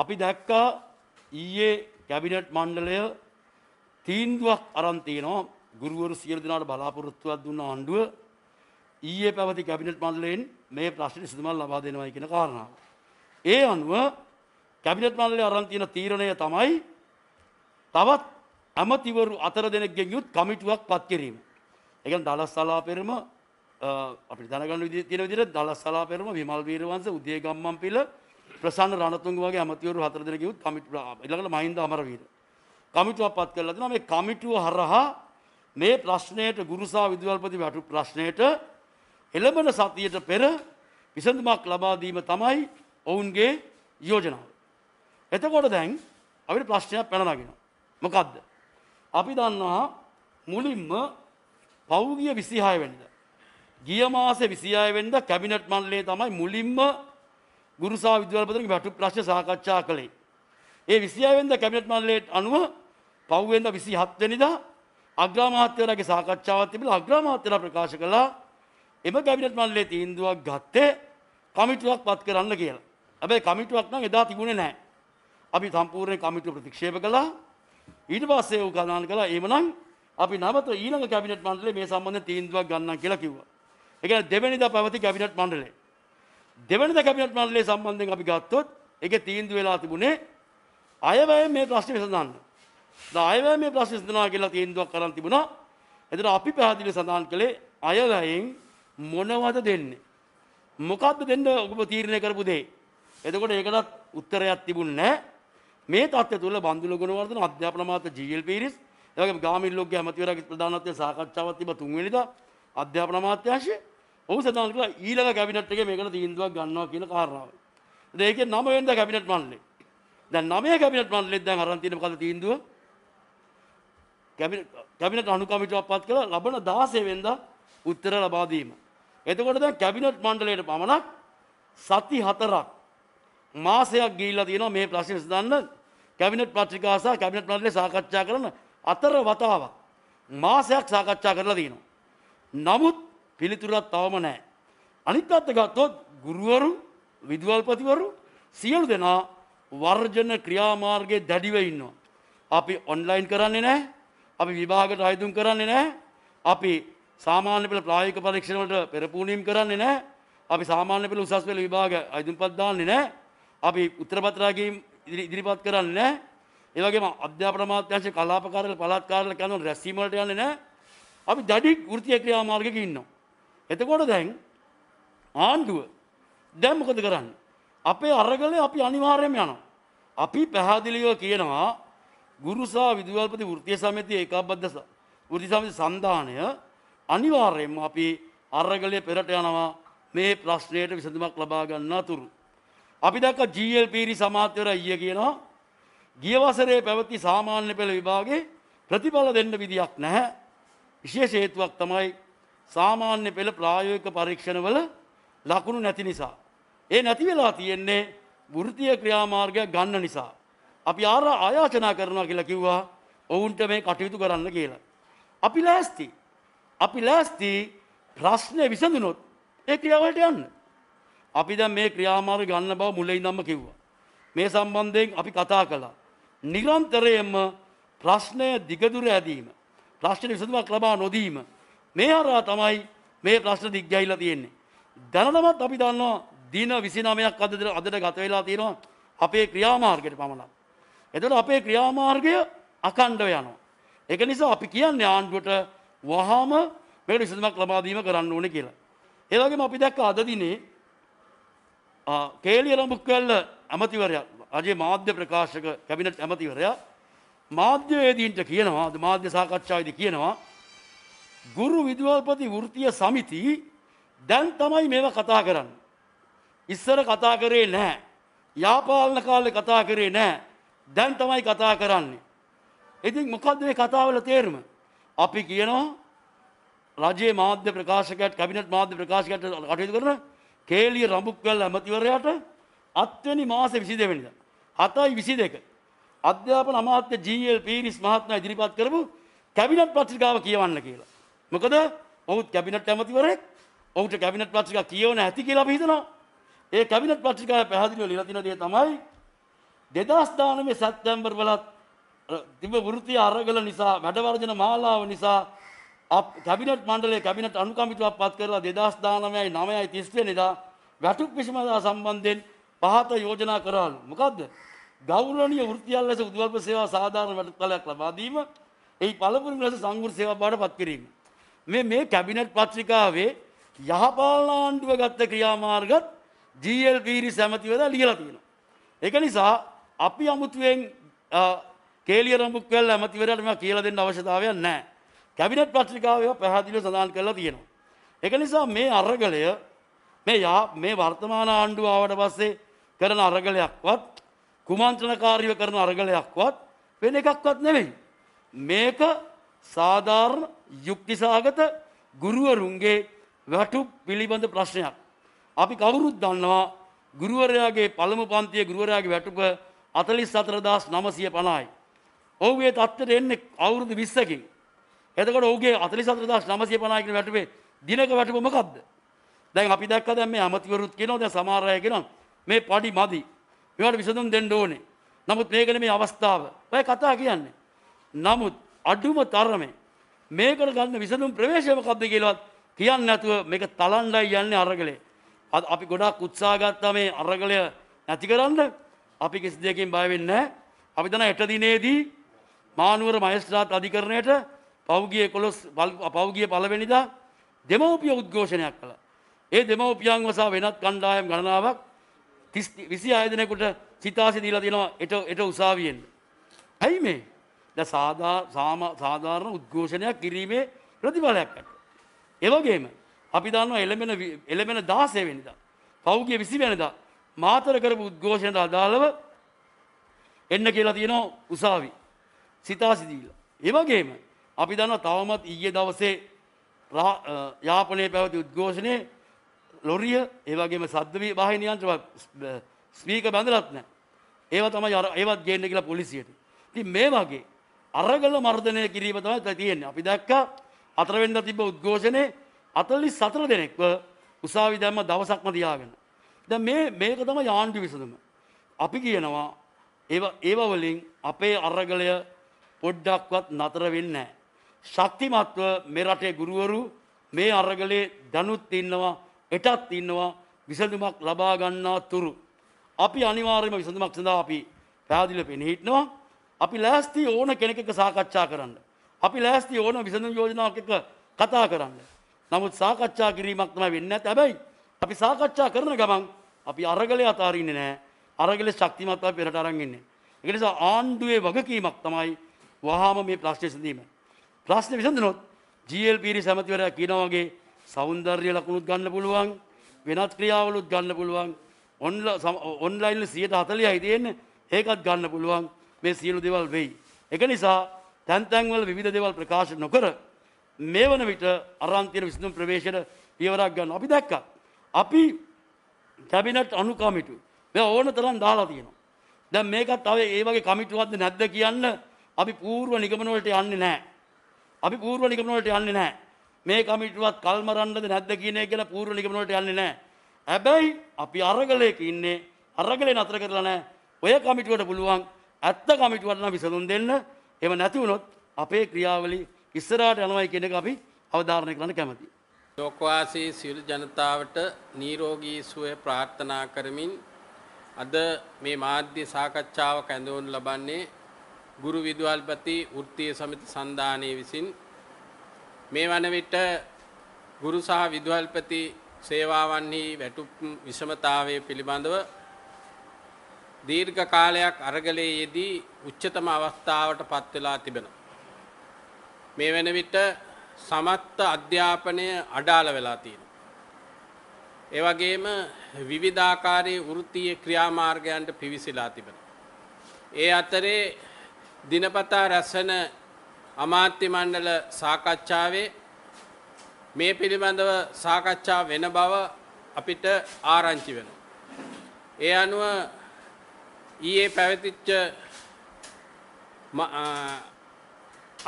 අපි දැක්කා ඊයේ කැබිනට් මණ්ඩලය තීන්දුවක් අරන් තියෙනවා ගුරුවරු සියලු දෙනාට බලාපොරොත්තුවක් දුන්න ආණ්ඩුව ඊයේ පැවති කැබිනට් මණ්ඩලයෙන් මේ ප්‍රශ්නේ සිදුමල් ලබා දෙනවා කියන කාරණාව. ඒ අනුව කැබිනට් මණ්ඩලය අරන් තියෙන තීරණය තමයි තවත් ඇමතිවරු අතර දෙනෙක්ගෙන් යුත් කමිටුවක් පත් කිරීම. ඒ කියන්නේ දලස් සලාපෙරම අපිට දැනගන්න විදිහ තියෙන විදිහට දලස් සලාපෙරම විමල් වීරවංශ උදේ ගම්මන්පිල ප්‍රසන්න රණතුංග වගේ ඇමතිවරු හතර දෙනෙකුත් කමිටු ඊළඟට මහින්ද අමරවීර කමිටුවක් පත් කරලා තිනවා මේ කමිටුව හරහා මේ ප්‍රශ්නයට ගුරුසා විදුහල්පති වැටු ප්‍රශ්නයට එළඹෙන සතියට පෙර විසඳුමක් ලබා දීම තමයි ඔවුන්ගේ යෝජනාව. එතකොට දැන් අපිට ප්‍රශ්නයක් පැන නගිනවා. මොකද්ද? අපි දන්නවා මුලින්ම පෞගිය 26 වෙනිදා ගිය මාසේ 26 වෙනිදා කැබිනට් මණ්ඩලය තමයි මුලින්ම ගුරුසා විද්‍යාලපතිතුමගේ වැටු ප්‍රශ්න සාකච්ඡා කළේ. ඒ 26 වෙනිදා කැබිනට් මණ්ඩලයට අනුව පහුවෙනිදා 27 වෙනිදා අග්‍රාමාත්‍යවරයාගේ සාකච්ඡාවක් තිබිලා අග්‍රාමාත්‍යවරයා ප්‍රකාශ කළා එම කැබිනට් මණ්ඩලයේ තීන්දුවක් ගත්තේ කමිටුවක් පත් කරන්න කියලා. හැබැයි කමිටුවක් නම් එදා තිබුණේ නැහැ. අපි සම්පූර්ණ කමිටුව ප්‍රතික්ෂේප කළා. ඊට පස්සේ ඌ ගණන් කළා එමනම් අපි නැවත ඊළඟ කැබිනට් මණ්ඩලයේ මේ සම්බන්ධ තීන්දුවක් ගන්නම් කියලා කිව්වා. ඒ කියන්නේ දෙවෙනිදා පැවති කැබිනට් මණ්ඩලය දෙවනද කැබිනට් මණ්ඩලය සම්බන්ධයෙන් අපි ගත්තොත් ඒකේ තීන්දුව වෙලා තිබුණේ අයවැය මේ ප්‍රශ්නේ විසඳන්න. ද අයවැය මේ ප්‍රශ්නේ විසඳනවා කියලා තීන්දුවක් කරන් තිබුණා. එතන අපි පැහැදිලිව සඳහන් කළේ අයවැයෙන් මොනවද දෙන්නේ? මොකද්ද දෙන්න ඔබ තීරණය කරපු දේ? එතකොට ඒකටත් උත්තරයක් තිබුණේ නැහැ. මේ தත්ත්වය තුළ බන්දුල ගුණවර්ධන අධ්‍යාපන මාත්‍ය ජීඑල් පීරිස් එවැගේම ගාමිණී ලෝකයේ අමාත්‍යවරයාගේ ප්‍රධානත්වයෙන් සාකච්ඡාවක් තිබා තුන්වෙනිදා අධ්‍යාපන අමාත්‍යාංශයේ ඔහු සඳහන් කළා ඊළඟ කැබිනට් එකේ මේකට තීන්දුවක් ගන්නවා කියන කාරණාව. ඒකේ නම වෙනද කැබිනට් මණ්ඩලේ. දැන් නමේ කැබිනට් මණ්ඩලෙත් දැන් අරන් තියෙන මොකද තීන්දුව? කැබිනට් අනුකමිටුවක් පත් කළා ලබන 16 වෙනිදා උත්තර ලබා දීම. එතකොට දැන් කැබිනට් මණ්ඩලයට පමණක් සති 4ක් මාසයක් ගිහිල්ලා තියෙනවා මේ ප්‍රශ්නේ සඳහන් කැබිනට් පත්‍රිකා සහ කැබිනට් මණ්ඩලය සාකච්ඡා කරන අතර වතාවක් මාසයක් සාකච්ඡා කරලා තියෙනවා. නමුත් පිළිතුරක් තවම නැහැ. අනිත් අත්ත ගත්තොත් ගුරුවරු විදුවල්පතිවරු සියලු දෙනා වර්ජන ක්‍රියාමාර්ගයේ දැඩිව ඉන්නවා. අපි ඔන්ලයින් කරන්නේ නැහැ. අපි විභාගයට අයදුම් කරන්නේ නැහැ. අපි සාමාන්‍ය පෙළ ප්‍රායෝගික පරීක්ෂණ වලට පෙරපූණීම් කරන්නේ නැහැ. අපි සාමාන්‍ය පෙළ උසස් පෙළ විභාග අයදුම්පත් දාන්නේ නැහැ. අපි උත්තර පත්‍රාගීම් ඉදිරිපත් කරන්නේ නැහැ. ඒ වගේම අධ්‍යාපන අමාත්‍යාංශ කලාප කාර්යාල පළාත් කාර්යාල කරන රැස්වීම් වලට යන්නේ නැහැ. අපි දැඩි වෘත්තීය ක්‍රියාමාර්ගයක ඉන්නවා. එතකොට දැන් ආණ්ඩුව දැම්මකොද කරන්න. අපේ අරගලය අපි අනිවාර්යම යනවා. අපි පැහැදිලිව කියනවා ගුරුසා විදුවල්පති ෘතිය සමති ඒකාබද්ධ ෘති සමති සන්ධානය අනිවාර්යෙන්ම අපි අරගලය පෙරට යනවා මේ ප්‍රශ්නයට විසඳමක් ලබා ගන්නා තුරු. අපි දැක්ක ජීල් පිරි සමාත්‍යවර ඊය කියනවා ගිය වසරේ පැවති සාමාන්‍ය පෙළ විභාගේ ප්‍රතිඵල දෙන්න විදියක් නැහැ. විශේෂ හේතුවක් තමයි සාමාන්‍ය පෙළ ප්‍රායෝගික පරීක්ෂණවල ලකුණු නැති නිසා. ඒ නැති වෙලා තියෙන්නේ වෘත්තීය ක්‍රියාමාර්ගය ගන්න නිසා. අපි ආර ආයාචනා කරනවා කියලා කිව්වා ඔවුන්ට මේ කටයුතු කරන්න කියලා. අපි ලෑස්ති. අපි ලෑස්ති ප්‍රශ්නේ විසඳුනොත් ඒ ක්‍රියාවලට යන්න. අපි දැන් මේ ක්‍රියාමාර්ග ගන්න බව මුලින්දම කිව්වා. මේ සම්බන්ධයෙන් අපි කතා කළා. නිරන්තරයෙන්ම ප්‍රශ්නය දිගදුර ඇදීම, ප්‍රශ්න විසඳුමක් ලබා නොදීම මේ හරහා තමයි මේ ප්‍රශ්න දිග්ගැහිලා තියෙන්නේ. දැනටමත් අපි දන්නවා දින 29ක් අද අදට ගත වෙලා තියෙනවා අපේ ක්‍රියාමාර්ගයට පමණක්. එතකොට අපේ ක්‍රියාමාර්ගය අකණ්ඩව යනවා. ඒක නිසා අපි කියන්නේ ආණ්ඩුවට වහාම මේකට විසඳුමක් ලබා දීම කරන්න ඕනේ කියලා. ඒ වගේම අපි දැක්ක අද දිනේ කේලිය ලඹුක්වැල්ල ඇමතිවරයා අජේ මාධ්‍ය ප්‍රකාශක කැබිනට් ඇමතිවරයා මාධ්‍යවේදීන්ට කියනවා මාධ්‍ය සාකච්ඡාවේදී කියනවා ගුරු විදුහල්පති වෘතිය සමිති දැන් තමයි මේව කතා කරන්න. ඉස්සර කතා කරේ නෑ. යාපාලන කාලෙ කතා කරේ නෑ. දැන් තමයි කතා කරන්නේ. ඉතින් මොකක්ද මේ කතාවල තේරුම? අපි කියනවා රජයේ මාධ්‍ය ප්‍රකාශකයන්ට කැබිනට් මාධ්‍ය ප්‍රකාශකයන්ට කටයුතු කරන කේලිය රඹුක්වැල් ඇමතිවරයාට අත්වෙනි මාසේ 22 වෙනිදා 7යි 22 අධ්‍යාපන අමාත්‍ය ජී.එල්. පීරිස් මහත්මයා ඉදිරිපත් කරපු කැබිනට් පත්‍රිකාව කියවන්න කියලා. මොකද ඔහුත් කැබිනට් ඇමතිවරෙක් ඔහුට කැබිනට් පත්‍රිකා කියවන ඇති කියලා අපි හිතනවා. ඒ කැබිනට් පත්‍රිකාවේ පැහැදිලිව ලියලා තියෙන දේ තමයි 2019 සැප්තැම්බර් වලත් තිබ වෘත්තීය අරගල නිසා වැඩ වර්ජන මාලාව නිසා කැබිනට් මණ්ඩලයේ කැබිනට් අනුකම්පිතුවක් පත් කරලා 2019යි 9යි 30 වෙනිදා වැටුප් විසමදා සම්බන්ධයෙන් පහත යෝජනා කරාලු. මොකද්ද? ගෞරවනීය වෘත්තියල් ලෙස උද්වල්ප සේවා සාධාරණ වැඩතලයක් ලබා දීම, එහි පළමුවෙනි ලෙස සංවෘත් සේවා බවට පත් කිරීම. මේ මේ කැබිනට් පත්‍රිකාවේ යහපාලනාණ්ඩුව ගත්ත ක්‍රියාමාර්ගත් ජීල් පීරි සැමතිවදා ලියලා තියෙනවා. ඒක නිසා අපි අමුතුවෙන් කේලිය රම්බුක්වැල්ල ඇමතිවරයාට මේවා කියලා දෙන්න අවශ්‍යතාවයක් නැහැ. කැබිනට් පත්‍රිකාවේ පැහැදිලිව සඳහන් කරලා තියෙනවා. ඒක නිසා මේ අරගලය මේ මේ වර්තමාන ආණ්ඩුව ආවට පස්සේ කරන අරගලයක්වත් කුමන්ත්‍රණකාරීව කරන අරගලයක්වත් වෙන එකක්වත් නෙවෙයි. මේක සාධාරණ යුක්තිසාගත ගුරුවරුන්ගේ වැටු පිළිබඳ ප්‍රශ්නයක්. අපි කවුරුත් දන්නවා ගුරුවරයාගේ පළමු පන්තිය ගුරුවරයාගේ වැටුප අතලිස් අතරදස් නමසිය පණයි. ඔහුගේ තත්වට එන්නේ අවුරුදු විස්සකින්. එතකට ඔහුගේ අතලි සතරදස් නමසිය පනායකන වැටුවේ දිනක වැටුපමකක්ද. දැන් අපි දැක්ක දැන් මේ අමතිවරුත් කෙනෝ දැන් සමහරය කෙනම් මේ පඩි මදි. මේවට විසඳුම් දෙන්න ඕනේ. නමුත් මේකනේ මේ අවස්ථාව. ඔය කතා කියන්නේ. නමුත් අඩුම තරමේ මේකට ගන්න විසඳුම් ප්‍රවේශය මොකක්ද කියලාවත් කියන්නේ නැතුව මේක තලණ්ඩයි යන්නේ අරගලේ. අද අපි ගොඩක් උත්සාහ ගත්තා මේ අරගලය නැති කරන්න. අපි කිසි දෙයකින් බය වෙන්නේ නැහැ. අපි දන හෙට දිනේදී මානුවර මහේස්ත්‍රාත් අධිකරණයට පෞගිය 11 පෞගිය පළවෙනිදා දෙමව්පිය උද්ඝෝෂණයක් කළා. ඒ දෙමව්පියන්ව සහ වෙනත් කණ්ඩායම් ගණනාවක් 26 දිනෙකට සිතාසි දීලා තියෙනවා එට එට උසාවියෙන්. ඇයි මේ? ද සාදා සාම සාධාරණ උද්ඝෝෂණයක් කිරීමේ ප්‍රතිඵලයක් ඇත. එවගේම අපි දන්නවා එළමෙන එළමෙන 16 වෙනිදා පෞගිය 20 වෙනිදා මාතර කරපු උද්ඝෝෂණයට අදාළව එන්න කියලා තියෙනවා උසාවි. සිතා සිදීලා. ඒ වගේම අපි දන්නවා තවමත් ඊයේ දවසේ යාපනයේ පැවති උද්ඝෝෂණයේ ලොරිය ඒ වගේම සද්දවි වාහිනී යන්ත්‍ර ස්පීකර් බඳලත් නැහැ. ඒවා තමයි ඒවත් ගේන්න කියලා පොලිසියට. ඉතින් මේ වගේ අරගල මර්ධනය කිරීම තමයි තියෙන්නේ. අපි දැක්කා අතරවෙන්න තිබ්බ උද්ඝෝෂණේ 44 දෙනෙක්ව උසාවි දැම්ම දවසක්ම තියාගෙන. දැන් මේ මේක තමයි යාන්ති විසඳුම. අපි කියනවා ඒව ඒව වලින් අපේ අරගලය පොඩ්ඩක්වත් නතර වෙන්නේ නැහැ. ශක්තිමත්ව මේ රටේ ගුරුවරු මේ අරගලේ දනුත් ඉන්නවා, එටත් ඉන්නවා විසඳුමක් ලබා ගන්නා තුරු අපි අනිවාර්යයෙන්ම විසඳුමක් සඳහා අපි පැහැදිලිව පෙනී හිටනවා. අපි ලෑස්ති ඕන කෙනෙක් එක්ක සාකච්ඡා කරන්න. අපි ලෑස්ති ඕන විසඳුම් යෝජනාවක් එක්ක කතා කරන්න. නමුත් සාකච්ඡා කිරීමක් තමයි වෙන්නේ නැත්. හැබැයි අපි සාකච්ඡා කරන ගමන් අපි අරගලය අතාරින්නේ නැහැ. අරගලේ ශක්තිමත් අපි පෙරට අරන් ඉන්නේ. ඒ නිසා ආණ්ඩුවේ වගකීමක් තමයි වහාම මේ ප්‍රශ්නේ සඳීම. ප්‍රශ්නේ විසඳනොත් GLPරි සමතිවරයා කියනා වගේ సౌందර්ය ලකුණුත් ගන්න පුළුවන් වෙනත් ක්‍රියාවලුත් ගන්න පුළුවන් ඔන්ලයින් 140යි තියෙන්නේ ඒකත් ගන්න පුළුවන් මේ සියලු දේවල් වෙයි. ඒක නිසා තැන් තැන්වල විවිධ දේවල් ප්‍රකාශ නොකර මේ වන විට අරන්තිර විසඳුම් ප්‍රවේශයට පියවරක් ගන්න. අපි දැක්කා. අපි කැබිනට් අනු කමිටු මේ ඕන තරම් දාලා තියෙනවා. දැන් මේක තව ඒ වගේ කමිටුවක්ද නැද්ද කියන්න අපි పూర్ව නිගමන වලට යන්නේ නැහැ. අපි పూర్ව නිගමන වලට යන්නේ නැහැ. මේ කමිටුවත් කල්මරන්නද නැද්ද කියන එක කියලා పూర్ව නිගමන වලට යන්නේ නැහැ. හැබැයි අපි අරගලයක ඉන්නේ අරගලේ නතර කරලා නැහැ. ඔය කමිටුවට පුළුවන් ඇත්ත කමිටුවට නම් විසඳුම් දෙන්න එහෙම නැති වුණොත් අපේ ක්‍රියාවලිය ඉස්සරහට යනවායි කියන එක අපි අවධාරණය කරන්න කැමතියි. ලෝකවාසී සියලු ජනතාවට නිරෝගී සුවය ප්‍රාර්ථනා කරමින් අද මේ මාධ්‍ය සාකච්ඡාවක් ඇඳවනු ලබන්නේ ගුරු විදුහල්පති වෘත්තීය සමිති සන්ධානයේ විසින් මේ වන විට ගුරු සහ විදුහල්පති සේවාවන්හි වැටුප් විෂමතාවය පිළිබඳව දීර්ඝ කාලයක් අරගලයේදී උච්චතම අවස්ථාවට පත් වෙලා තිබෙනවා. මේ වෙන විට සමත්ත අධ්‍යාපනය අඩාල වෙලා තියෙනවා. ඒ වගේම විවිධාකාරයේ වෘත්තීය ක්‍රියාමාර්ගයන්ට පිවිසලා තිබෙනවා. ඒ අතරේ දිනපතා රැසෙන අමාත්‍ය මණ්ඩල සාකච්ඡාවේ මේ පිළිබඳව සාකච්ඡා වෙන බව අපිට ආරංචි වෙනවා. ඒ අනුව ඊයේ පැවතිච්ච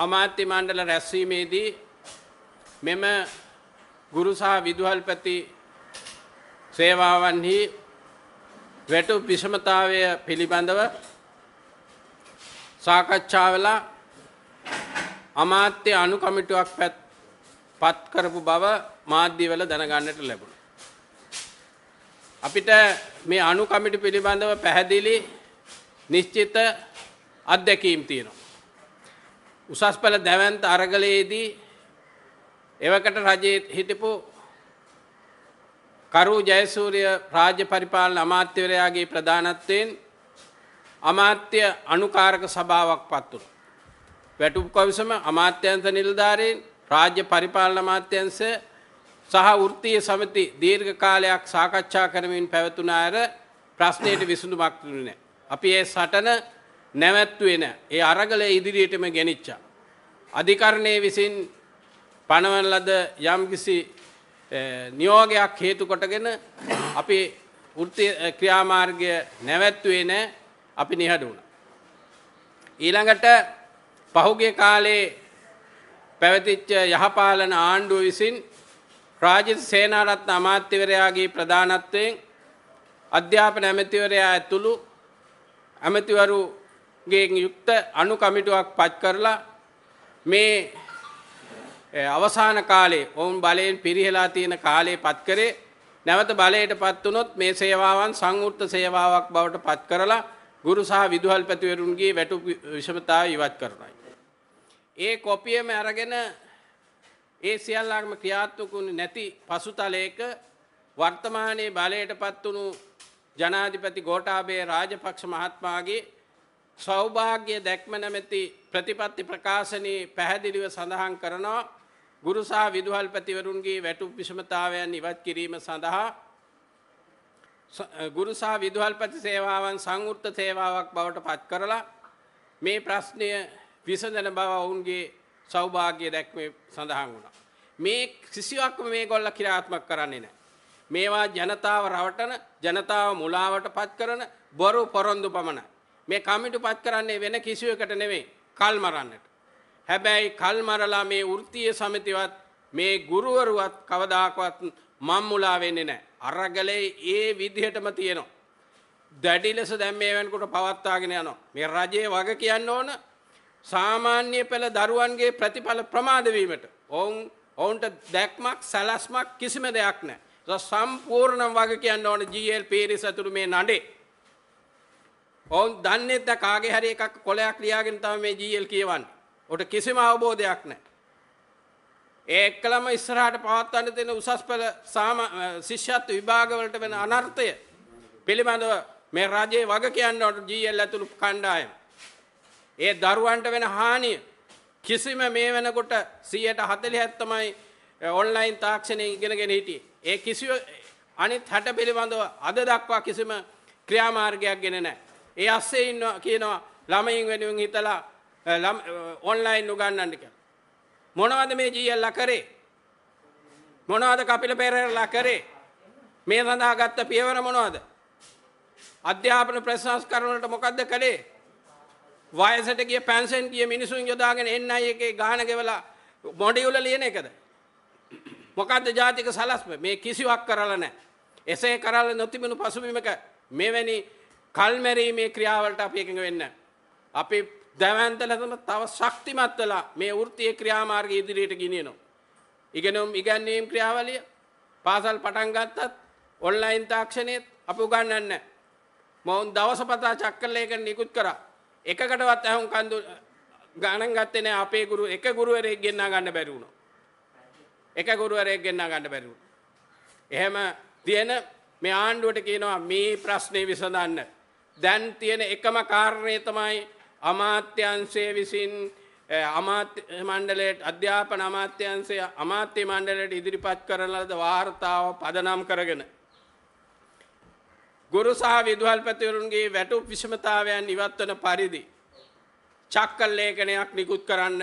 අමාත්‍ය මණ්ඩල රැස්වීමේදී මෙම ගුරු සහ විදුහල්පති සේවාවන්හි වැටු විෂමතාවය පිළිබඳව සාකච්ඡා වෙලා අමාත්‍ය අනුකමිටුවක් පත් කරපු බව මාධ්‍යවල දැනගන්නට ලැබුණා. අපිට මේ අනුකමිටු පිළිබඳව පැහැදිලි නිශ්චිත අත්දැකීම් තියෙනවා. උසස් පෙළ දැවැන්ත අරගලයේදී එවකට රජයේ හිටපු කරු ජයසූරිය රාජ්‍ය පරිපාලන අමාත්‍යවරයාගේ ප්‍රධානත්වයෙන් අමාත්‍ය අනුකාරක සභාවක් පත් වුණා. වැටුප් කවිසම අමාත්‍යංශ නිලධාරීන් රාජ්‍ය පරිපාලන අමාත්‍යංශය සහ වෘත්තීය සමිති දීර්ඝ කාලයක් සාකච්ඡා කරමින් පැවතුණ අතර ප්‍රශ්නයට විසඳුමක් දුන්නේ නැහැ. අපි ඒ සටන නැවැත්තුවේ නැහැ. ඒ අරගලය ඉදිරියටම ගෙනිච්චා. අධිකරණයේ විසින් පනවන ලද යම්කිසි නියෝගයක් හේතු කොටගෙන අපි වෘත්ති ක්‍රියාමාර්ගය නැවැත්තුවේ නැහැ. අපි නිහඬ වුණා. ඊළඟට පහුගිය කාලේ පැවතිච්ච යහපාලන ආණ්ඩුව විසින් රාජිත සේනාරත්න අමාත්‍යවරයාගේ ප්‍රධානත්වයෙන් අධ්‍යාපන ඇමතිවරයා ඇතුළු ඇමතිවරුගේ යුක්ත අනු කමිටුවක් පත් කරලා මේ අවසාන කාලේ ඔවුන් බලයෙන් පිරිහෙලා තියෙන කාලේ පත් කරේ නැවත බලයට පත් වුණොත් මේ සේවාවන් සංවෘත්ත සේවාවක් බවට පත් කරලා ගුරු සහ විදුහල්පතිවරුන්ගේ වැටු විෂමතාව ඉවත් කරනයි. ඒ කොපියම අරගෙන ඒ සියල්ලාගම ක්‍රියාත්මකුණ නැති පසුතලයක වර්තමානයේ බලයට පත් වුණු ජනාධිපති ගෝටාබේ රාජපක්ෂ මහත්මාගේ සෞභාග්‍ය දැක්ම නැමැති ප්‍රතිපත්ති ප්‍රකාශනයේ පැහැදිලිව සඳහන් කරනවා ගුරු සහ විදුහල්පතිවරුන්ගේ වැටුප් විෂමතාවයන් ඉවත් කිරීම සඳහා ගුරු සහ විදුහල්පති සේවාවන් සංවෘත්ත සේවාවක් බවට පත් කරලා මේ ප්‍රශ්නය විසඳන බව ඔවුන්ගේ සෞභාග්‍ය දැක්ම සඳහන් වුණා. මේ කිසිවක්ම මේ ගොල්ල ක්‍රියාත්මක කරන්නේ නැහැ. මේවා ජනතාව රවටන ජනතාව මුලාවට පත් කරන බොරු පොරොන්දු පමණයි. මේ කමිටු පත් කරන්නේ වෙන කිසිවකට නෙවෙයි කල්මරන්නට. හැබැයි කල්මරලා මේ වෘත්තීය සමිතිවත් මේ ගුරුවරුවත් කවදාකවත් මම් මුලා වෙන්නේ නැහැ. අරගලේ ඒ විදිහටම තියෙනවා. දැඩි ලෙස දැන් මේ වෙනකොට පවත්වාගෙන යනවා. මේ රජයේ වග කියන්න ඕන සාමාන්‍ය පෙළ දරුවන්ගේ ප්‍රතිඵල ප්‍රමාද වීමට. ඔවුන් ඔවුන්ට දැක්මක් සැලැස්මක් කිසිම දෙයක් නැහැ. සම්පූර්ණම වග කියන්න ඕන ජීල් පේරි සතුරු මේ නඩේ ඔවුන් දන්නෙත් ද කාගේ හරි එකක් කොලයක් ලියාගෙන තම මේ ජීල් කියවන්න ඔට කිසිම අවබෝධයක් නෑ. ඒකළම ඉස්සරහට පවත්වන්න දෙන උසස් පල සාම ශිෂ්‍යත්ව විභාගවලට වෙන අනර්ථය පිළිබඳව මේ රජයේ වග කියන්න ඔට ජීල් ඇතුළු කණ්ඩායම. ඒ දරුවන්ට වෙන හානිය කිසිම මේ වෙනකොට සියයට හතලි හැත්තමයි ඔන්ලයින් තාක්ෂණය ඉගෙනගෙන හිටියේ. ඒ කිසිව අනිත් හැට පිළිබඳව අද දක්වා කිසිම ක්‍රියාමාර්ගයක් ගෙන නැහැ. ඒ අස්සේ ඉන්නවා කියනවා ළමයින් වෙනුවෙන් හිතලා ඔන්ලයින් උගන්වන්න කියලා. මොනවද මේ ජීයල්ලා කරේ? මොනවද කපිල පෙරේරලා කරේ? මේ සඳහා ගත්ත පියවර මොනවද? අධ්‍යාපන ප්‍රතිසංස්කරණ වලට මොකද්ද කළේ? වයසට ගිය පැන්ෂන් ගිය මිනිසුන් යොදාගෙන NI එකේ ගාන ගෙවලා මොඩියුල ලියන එකද? මොකක්ද ජාතික සලස්ම මේ කිසිවක් කරලා නැහැ. එසේ කරලා නොතිබුණු පසුබිමක මෙවැනි කල්මැරීමේ ක්‍රියාවලට අපි එකඟ වෙන්න. අපි දැවන්තලතම තව ශක්තිමත් වෙලා මේ වෘත්තීය ක්‍රියාමාර්ග ඉදිරියට ගෙනියනවා. ඉගෙනුම් ඉගැන්වීම් ක්‍රියාවලිය පාසල් පටන් ගත්තත් ඔන්ලයින් තාක්ෂණයත් අපි උගන්වන්නේ නැහැ. මොවුන් දවසපතා චක්‍රලේඛන නිකුත් කරා. එකකටවත් අහුන් කන්දු ගණන් ගත්තේ නැහැ අපේ ගුරු එක ගුරුවරයෙක් ගෙන්නා ගන්න බැරි වුණා. එක ගුරුවරයෙක් ගෙන්න ගන්න බැරුව. එහෙම තියෙන මේ ආණ්ඩුවට කියනවා මේ ප්‍රශ්නේ විසඳන්න. දැන් තියෙන එකම කාරණය තමයි අමාත්‍යංශය විසින් අමාත්‍ය මණ්ඩලයට අධ්‍යාපන අමාත්‍යංශය අමාත්‍ය මණ්ඩලයට ඉදිරිපත් කරන ලද වාර්තාව පදනම් කරගෙන ගුරු සහ විදුහල්පතිවරුන්ගේ වැටුප් විෂමතාවයන් ඉවත් වන පරිදි චක්කල් ලේඛනයක් නිකුත් කරන්න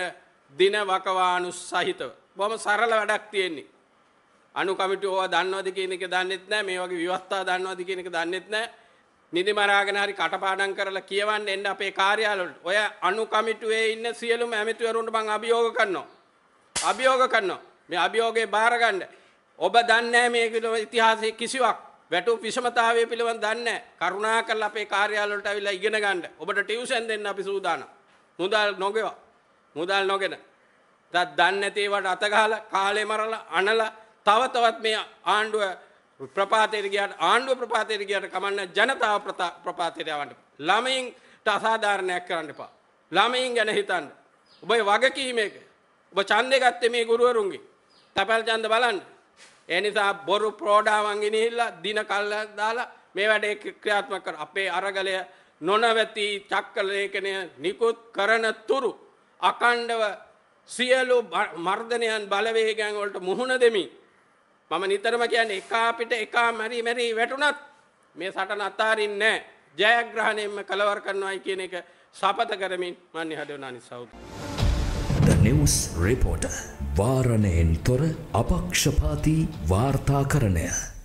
දින වකවානු සහිතව බොහොම සරල වැඩක් තියෙන්නේ. අණු කමිටුව ඕවා දන්නවද කියන එක දන්නෙත් නැහැ. මේ වගේ විවස්ථා දන්නවද කියන එක දන්නෙත් නැහැ. නිදි මරාගෙන හරි කටපාඩම් කරලා කියවන්න එන්න අපේ කාර්යාලවලට. ඔය අණු කමිටුවේ ඉන්න සියලුම ඇමතිවරුන්ට මම අභියෝග කරනවා. අභියෝග කරනවා. මේ අභියෝගේ බාර ගන්න. ඔබ දන්නේ නැහැ මේක ඉතිහාසයේ කිසිවක්. වැටුප් විෂමතාවය පිළිබඳ දන්නේ කරුණා කරලා අපේ කාර්යාලවලට ඇවිල්ලා ඉගෙන ගන්න. ඔබට ටියුෂන් දෙන්න අපි සූදානම්. මුදල් නොගෙවා. මුදල් නොගෙන දත් දන්නේ නැති ඒවට අත ගහලා කාලේ මරලා අනලා තව තවත් මේ ආණ්ඩුව ප්‍රපාතයට ගියාට ආණ්ඩුව ප්‍රපාතයට ගියාට කමන්න ජනතාව ප්‍රපාතයට යවන්න. ළමයින්ට අසාධාරණයක් කරන්න එපා. ළමයින් ගැන හිතන්න. ඔබේ වගකීමේක ඔබ ඡන්දේ ගත්තේ මේ ගුරුවරුන්ගේ. තැපැල් ඡන්ද බලන්න. ඒ නිසා බොරු ප්‍රෝඩාවන් ගෙනහිල්ලා දින කල්ල දාලා මේ වැඩේ ක්‍රියාත්මක කර අපේ අරගලය නොනවති චක්කලේඛනය නිකුත් කරන තුරු අකණ්ඩව සියලු මර්ධනයන් බලවේගයන් වලට මුහුණ දෙමින් මම නිතරම කියන්නේ එකා පිට එකා මැරි මැරි වැටුණත් මේ සටන අතාරින්නේ නැහැ. ජයග්‍රහණයෙන්ම කලවර කරනවායි කියන එක සපත කරමින් මන්නේ හදවනානි සෞදු. The News Reporter වාරණයෙන් තොර අපක්ෂපාතී වාර්තාකරණය